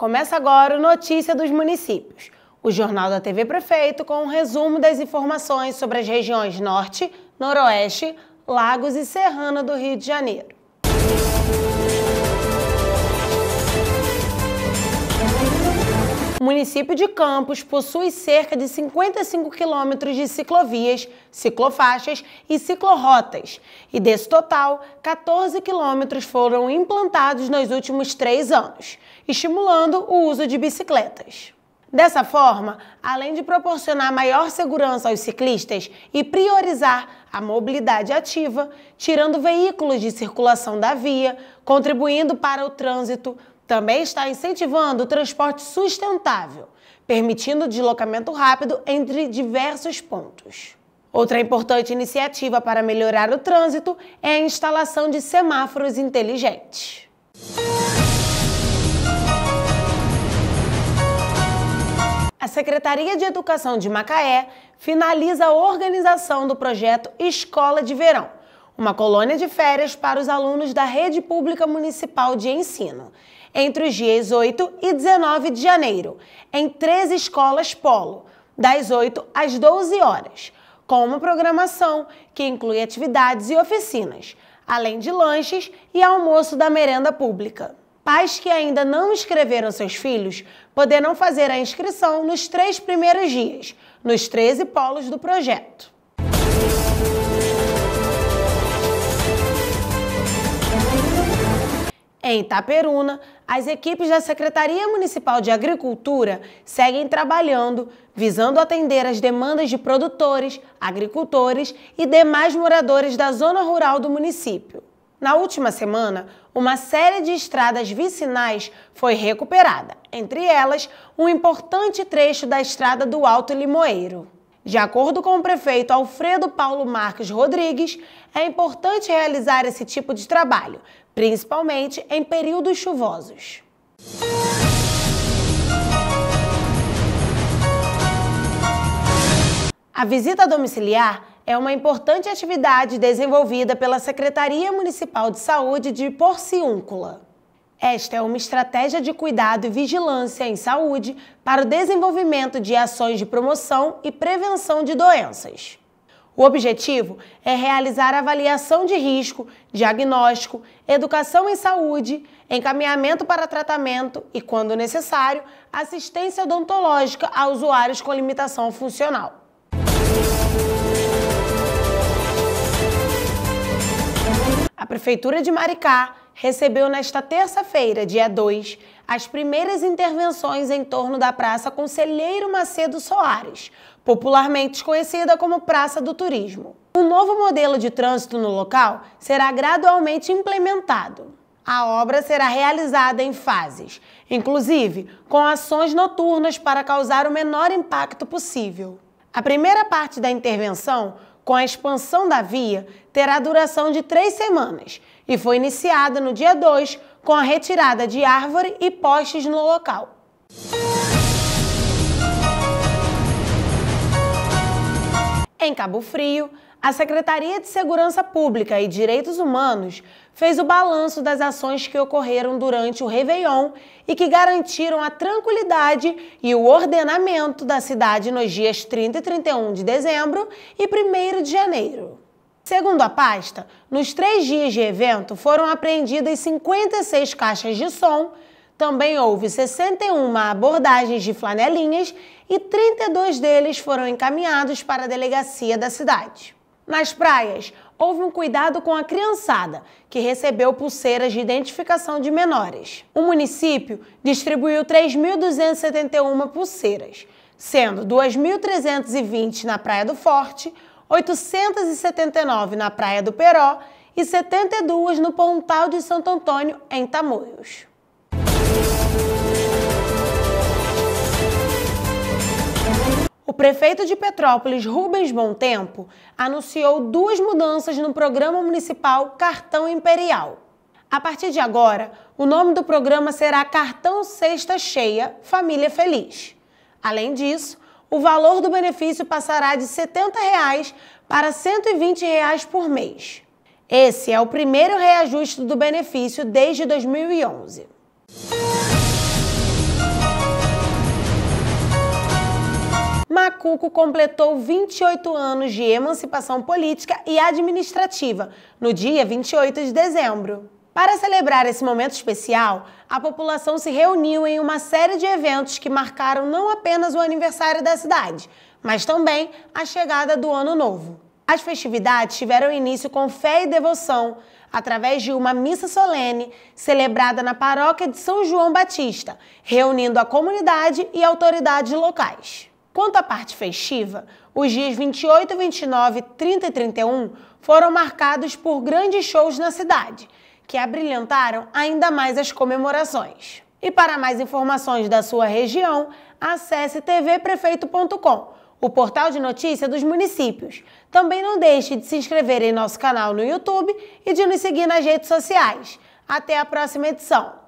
Começa agora o Notícia dos Municípios, o jornal da TV Prefeito com um resumo das informações sobre as regiões Norte, Noroeste, Lagos e Serrana do Rio de Janeiro. O município de Campos possui cerca de 55 quilômetros de ciclovias, ciclofaixas e ciclorotas, e desse total, 14 quilômetros foram implantados nos últimos três anos, estimulando o uso de bicicletas. Dessa forma, além de proporcionar maior segurança aos ciclistas e priorizar a mobilidade ativa, tirando veículos de circulação da via, contribuindo para o trânsito, também está incentivando o transporte sustentável, permitindo deslocamento rápido entre diversos pontos. Outra importante iniciativa para melhorar o trânsito é a instalação de semáforos inteligentes. A Secretaria de Educação de Macaé finaliza a organização do projeto Escola de Verão, uma colônia de férias para os alunos da Rede Pública Municipal de Ensino entre os dias 8 e 19 de janeiro, em três escolas polo, das 8 às 12 horas, com uma programação que inclui atividades e oficinas, além de lanches e almoço da merenda pública. Pais que ainda não inscreveram seus filhos poderão fazer a inscrição nos três primeiros dias, nos 13 polos do projeto. Em Itaperuna, as equipes da Secretaria Municipal de Agricultura seguem trabalhando, visando atender as demandas de produtores, agricultores e demais moradores da zona rural do município. Na última semana, uma série de estradas vicinais foi recuperada, entre elas um importante trecho da estrada do Alto Limoeiro. De acordo com o prefeito Alfredo Paulo Marques Rodrigues, é importante realizar esse tipo de trabalho, principalmente em períodos chuvosos. A visita domiciliar é uma importante atividade desenvolvida pela Secretaria Municipal de Saúde de Porciúncula. Esta é uma estratégia de cuidado e vigilância em saúde para o desenvolvimento de ações de promoção e prevenção de doenças. O objetivo é realizar avaliação de risco, diagnóstico, educação em saúde, encaminhamento para tratamento e, quando necessário, assistência odontológica a usuários com limitação funcional. A Prefeitura de Maricá recebeu nesta terça-feira, dia 2, as primeiras intervenções em torno da Praça Conselheiro Macedo Soares, popularmente conhecida como Praça do Turismo. O um novo modelo de trânsito no local será gradualmente implementado. A obra será realizada em fases, inclusive com ações noturnas para causar o menor impacto possível. A primeira parte da intervenção com a expansão da via, terá duração de três semanas e foi iniciada no dia 2 com a retirada de árvore e postes no local. Em Cabo Frio, a Secretaria de Segurança Pública e Direitos Humanos fez o balanço das ações que ocorreram durante o Réveillon e que garantiram a tranquilidade e o ordenamento da cidade nos dias 30 e 31 de dezembro e 1 de janeiro. Segundo a pasta, nos três dias de evento foram apreendidas 56 caixas de som, também houve 61 abordagens de flanelinhas e 32 deles foram encaminhados para a delegacia da cidade. Nas praias, houve um cuidado com a criançada, que recebeu pulseiras de identificação de menores. O município distribuiu 3.271 pulseiras, sendo 2.320 na Praia do Forte, 879 na Praia do Peró e 72 no Pontal de Santo Antônio, em Tamoios. prefeito de Petrópolis, Rubens Tempo anunciou duas mudanças no programa municipal Cartão Imperial. A partir de agora, o nome do programa será Cartão Sexta Cheia Família Feliz. Além disso, o valor do benefício passará de R$ 70 reais para R$ 120 reais por mês. Esse é o primeiro reajuste do benefício desde 2011. Macuco completou 28 anos de emancipação política e administrativa, no dia 28 de dezembro. Para celebrar esse momento especial, a população se reuniu em uma série de eventos que marcaram não apenas o aniversário da cidade, mas também a chegada do Ano Novo. As festividades tiveram início com fé e devoção, através de uma missa solene celebrada na paróquia de São João Batista, reunindo a comunidade e autoridades locais. Quanto à parte festiva, os dias 28, 29, 30 e 31 foram marcados por grandes shows na cidade, que abrilhantaram ainda mais as comemorações. E para mais informações da sua região, acesse tvprefeito.com, o portal de notícia dos municípios. Também não deixe de se inscrever em nosso canal no YouTube e de nos seguir nas redes sociais. Até a próxima edição!